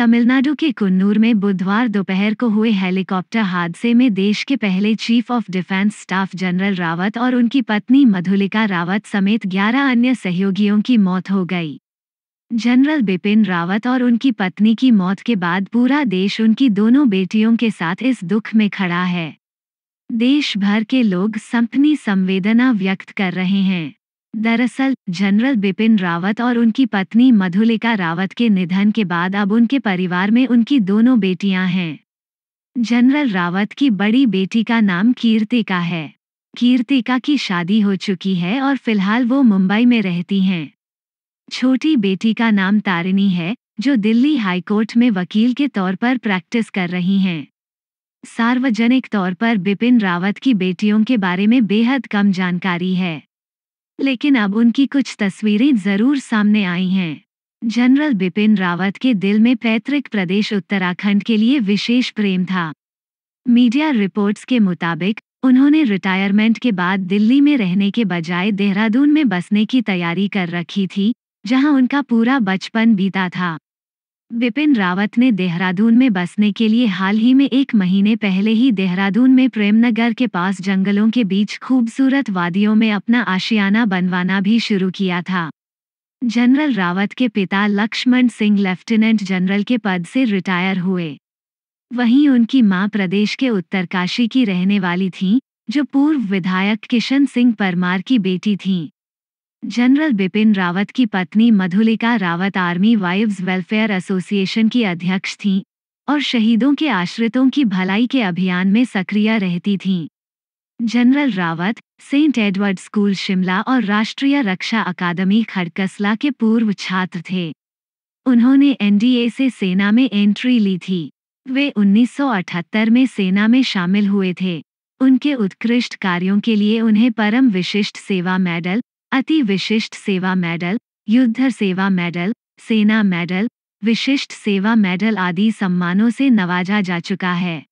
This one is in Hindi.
तमिलनाडु के कुन्नूर में बुधवार दोपहर को हुए हेलीकॉप्टर हादसे में देश के पहले chief of defence staff general Rawat और उनकी पत्नी मधुलिका रावत समेत 11 अन्य सहयोगियों की मौत हो गई जनरल बिपिन रावत और उनकी पत्नी की मौत के बाद पूरा देश उनकी दोनों बेटियों के साथ इस दुख में खड़ा है देश भर के लोग संपनी संवेदना व्यक्त कर रहे हैं दरअसल जनरल बिपिन रावत और उनकी पत्नी मधुलिका रावत के निधन के बाद अब उनके परिवार में उनकी दोनों बेटियां हैं जनरल रावत की बड़ी बेटी का नाम कीर्तिका है कीर्तिका की शादी हो चुकी है और फिलहाल वो मुंबई में रहती हैं छोटी बेटी का नाम तारिणी है जो दिल्ली हाईकोर्ट में वकील के तौर पर प्रैक्टिस कर रही हैं सार्वजनिक तौर पर बिपिन रावत की बेटियों के बारे में बेहद कम जानकारी है लेकिन अब उनकी कुछ तस्वीरें जरूर सामने आई हैं जनरल बिपिन रावत के दिल में पैतृक प्रदेश उत्तराखंड के लिए विशेष प्रेम था मीडिया रिपोर्ट्स के मुताबिक उन्होंने रिटायरमेंट के बाद दिल्ली में रहने के बजाय देहरादून में बसने की तैयारी कर रखी थी जहां उनका पूरा बचपन बीता था विपिन रावत ने देहरादून में बसने के लिए हाल ही में एक महीने पहले ही देहरादून में प्रेमनगर के पास जंगलों के बीच खूबसूरत वादियों में अपना आशियाना बनवाना भी शुरू किया था जनरल रावत के पिता लक्ष्मण सिंह लेफ्टिनेंट जनरल के पद से रिटायर हुए वहीं उनकी मां प्रदेश के उत्तरकाशी की रहने वाली थीं, जो पूर्व विधायक किशन सिंह परमार की बेटी थीं। जनरल बिपिन रावत की पत्नी Madhulika Rawat army wives welfare association की अध्यक्ष थीं और शहीदों के आश्रितों की भलाई के अभियान में सक्रिय रहती थीं general Rawat saint Edward school Shimla और राष्ट्रीय रक्षा अकादमी खड़कसला के पूर्व छात्र थे उन्होंने एनडीए से सेना में एंट्री ली थी वे 1978 में सेना में शामिल हुए थे उनके उत्कृष्ट कार्यों के लिए उन्हें परम विशिष्ट सेवा मेडल अति विशिष्ट सेवा मेडल युद्ध सेवा मेडल सेना मेडल विशिष्ट सेवा मेडल आदि सम्मानों से नवाजा जा चुका है